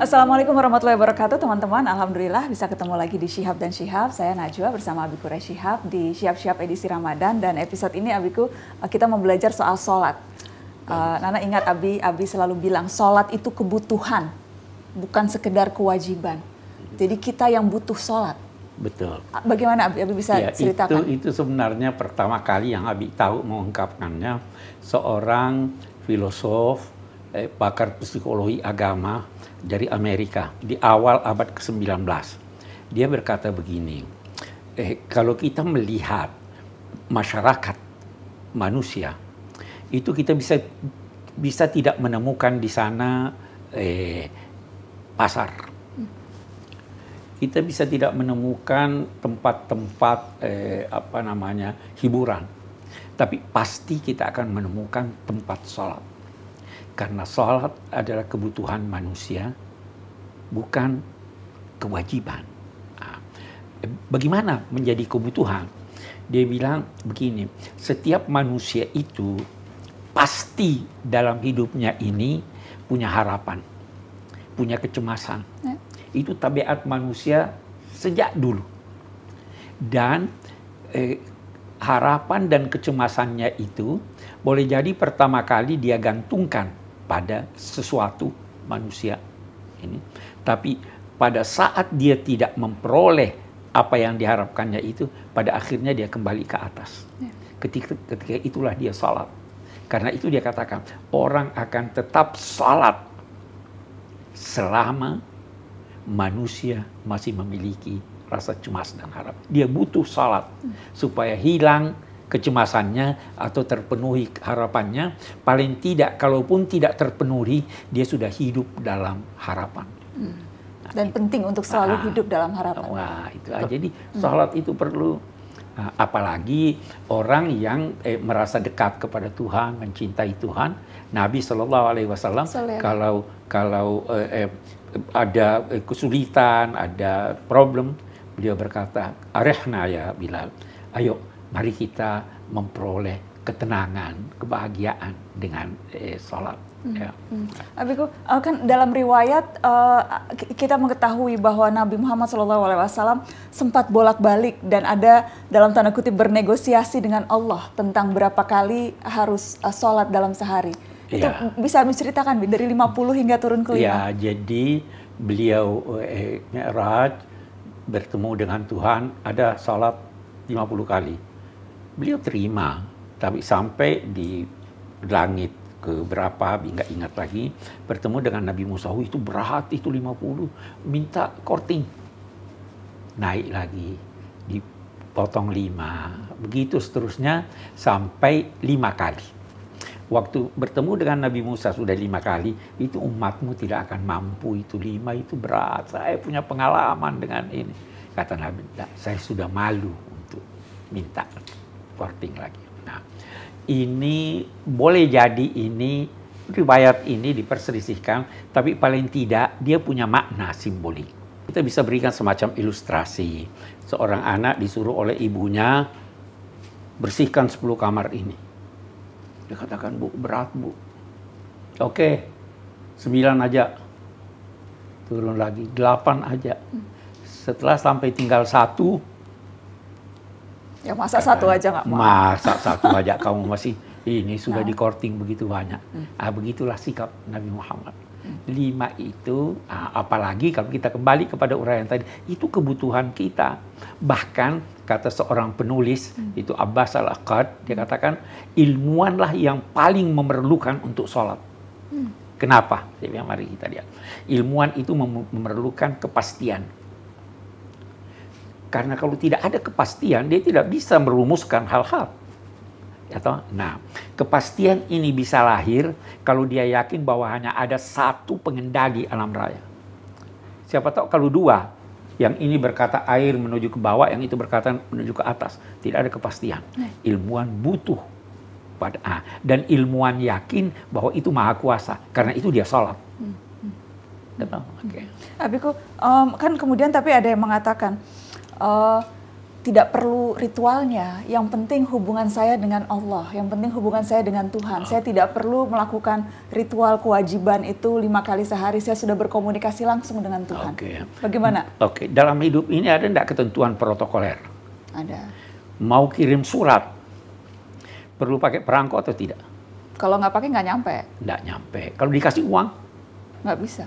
Assalamualaikum warahmatullahi wabarakatuh teman-teman. Alhamdulillah bisa ketemu lagi di Shihab dan Shihab Saya Najwa bersama Abiku Shihab di Shihab-Shihab edisi Ramadan dan episode ini Abiku eh, kita mau belajar soal sholat. Uh, Nana ingat Abi, Abi selalu bilang sholat itu kebutuhan, bukan sekedar kewajiban. Iya. Jadi kita yang butuh sholat. Betul. Bagaimana Abi, Abi bisa ya, ceritakan? Itu, itu sebenarnya pertama kali yang Abi tahu mengungkapkannya seorang filosof eh, pakar psikologi agama dari Amerika di awal abad ke-19. Dia berkata begini, eh, kalau kita melihat masyarakat manusia, itu kita bisa bisa tidak menemukan di sana eh, pasar. Kita bisa tidak menemukan tempat-tempat eh, apa namanya hiburan, tapi pasti kita akan menemukan tempat sholat karena sholat adalah kebutuhan manusia, bukan kewajiban. Ah, bagaimana menjadi kebutuhan? Dia bilang begini, setiap manusia itu pasti dalam hidupnya ini punya harapan, punya kecemasan. Ya. Itu tabiat manusia sejak dulu. Dan eh, harapan dan kecemasannya itu boleh jadi pertama kali dia gantungkan pada sesuatu manusia ini. Tapi pada saat dia tidak memperoleh apa yang diharapkannya itu, pada akhirnya dia kembali ke atas. Ya. Ketika, ketika itulah dia salat. Karena itu dia katakan, orang akan tetap salat selama manusia masih memiliki rasa cemas dan harap. Dia butuh salat hmm. supaya hilang kecemasannya atau terpenuhi harapannya. Paling tidak, kalaupun tidak terpenuhi, dia sudah hidup dalam harapan. Hmm. Nah, Dan itu. penting untuk selalu ah, hidup dalam harapan. Wah, itu aja. Jadi hmm. sholat hmm. itu perlu. Ah, apalagi orang yang eh, merasa dekat kepada Tuhan, mencintai Tuhan. Nabi Shallallahu Alaihi Wasallam kalau kalau eh, eh, ada eh, kesulitan, ada problem, beliau berkata, arehna ya Bilal, ayo mari kita memperoleh ketenangan, kebahagiaan dengan eh, sholat. Hmm. Ya. Hmm. Abiku, eh, kan dalam riwayat uh, kita mengetahui bahwa Nabi Muhammad SAW sempat bolak-balik dan ada dalam tanda kutip bernegosiasi dengan Allah tentang berapa kali harus uh, sholat dalam sehari. Itu ya. bisa menceritakan dari 50 hingga turun ke 5. Ya, jadi beliau eh, Mi'raj bertemu dengan Tuhan ada sholat 50 kali beliau terima tapi sampai di langit ke berapa nggak ingat lagi bertemu dengan Nabi Musa oh, itu berat itu 50 minta korting naik lagi dipotong lima begitu seterusnya sampai lima kali waktu bertemu dengan Nabi Musa sudah lima kali itu umatmu tidak akan mampu itu lima itu berat saya punya pengalaman dengan ini kata Nabi nah, saya sudah malu untuk minta Korting lagi. Nah, ini boleh jadi ini riwayat ini diperselisihkan, tapi paling tidak dia punya makna simbolik. Kita bisa berikan semacam ilustrasi. Seorang anak disuruh oleh ibunya bersihkan 10 kamar ini. Dia katakan, Bu, berat, Bu. Oke, 9 aja. Turun lagi, 8 aja. Setelah sampai tinggal satu, Ya masa satu aja nggak mau. Masa satu aja kamu masih ini sudah nah. Ya. dikorting begitu banyak. Hmm. Ah, begitulah sikap Nabi Muhammad. Hmm. Lima itu, ah, apalagi kalau kita kembali kepada uraian tadi, itu kebutuhan kita. Bahkan kata seorang penulis, hmm. itu Abbas Al-Aqad, dia hmm. katakan, ilmuanlah yang paling memerlukan untuk sholat. Hmm. Kenapa? Jadi mari kita lihat. Ilmuwan itu memerlukan kepastian karena kalau tidak ada kepastian, dia tidak bisa merumuskan hal-hal. Atau, ya nah, kepastian ini bisa lahir kalau dia yakin bahwa hanya ada satu pengendali alam raya. Siapa tahu kalau dua, yang ini berkata air menuju ke bawah, yang itu berkata menuju ke atas. Tidak ada kepastian. Iya. Ilmuwan butuh pada ah, dan ilmuwan yakin bahwa itu maha kuasa karena itu dia sholat. Hmm. Hmm. Ya okay. Hmm. Abiko, um, kan kemudian tapi ada yang mengatakan uh, tidak perlu ritualnya. Yang penting hubungan saya dengan Allah. Yang penting hubungan saya dengan Tuhan. Saya tidak perlu melakukan ritual kewajiban itu lima kali sehari. Saya sudah berkomunikasi langsung dengan Tuhan. Okay. Bagaimana? Oke, okay. dalam hidup ini ada tidak ketentuan protokoler? Ada. Mau kirim surat, perlu pakai perangko atau tidak? Kalau nggak pakai nggak nyampe. Nggak nyampe. Kalau dikasih uang? Nggak bisa.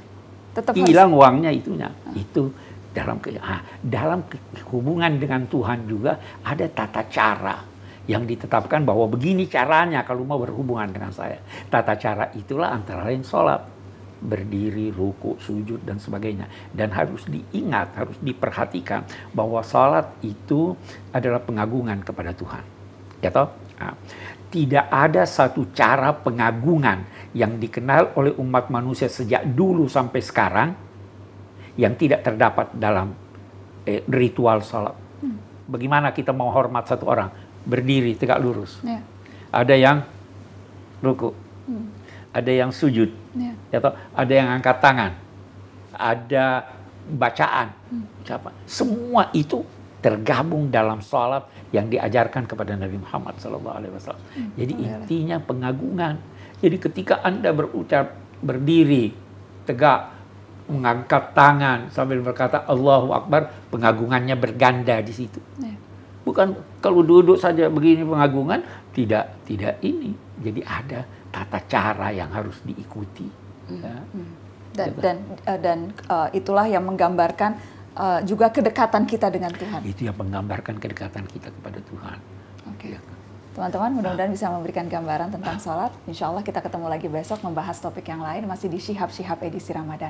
Tetap hilang harus... uangnya itunya. Nah. Itu dalam ah, dalam hubungan dengan Tuhan juga ada tata cara yang ditetapkan bahwa begini caranya kalau mau berhubungan dengan saya. Tata cara itulah antara lain sholat, berdiri, ruku, sujud dan sebagainya. Dan harus diingat, harus diperhatikan bahwa sholat itu adalah pengagungan kepada Tuhan. Ya toh? Nah, tidak ada satu cara pengagungan yang dikenal oleh umat manusia sejak dulu sampai sekarang yang tidak terdapat dalam eh, ritual salat. Hmm. Bagaimana kita mau hormat satu orang? Berdiri tegak lurus. Yeah. Ada yang ruku. Hmm. Ada yang sujud. Yeah. Ya Atau ada yang angkat tangan. Ada bacaan. Hmm. Semua itu tergabung dalam sholat yang diajarkan kepada Nabi Muhammad SAW. Hmm, Jadi oh, intinya pengagungan. Jadi ketika Anda berucap berdiri tegak mengangkat tangan sambil berkata Allahu Akbar, pengagungannya berganda di situ. Ya. Bukan kalau duduk saja begini pengagungan, tidak tidak ini. Jadi ada tata cara yang harus diikuti. Hmm. Ya. Hmm. Dan dan eh, dan uh, itulah yang menggambarkan uh, juga kedekatan kita dengan Tuhan. Itu yang menggambarkan kedekatan kita kepada Tuhan. Oke. Okay. Ya. Teman-teman, mudah-mudahan bisa memberikan gambaran tentang sholat. Insya Allah kita ketemu lagi besok membahas topik yang lain, masih di Shihab-Shihab edisi Ramadan.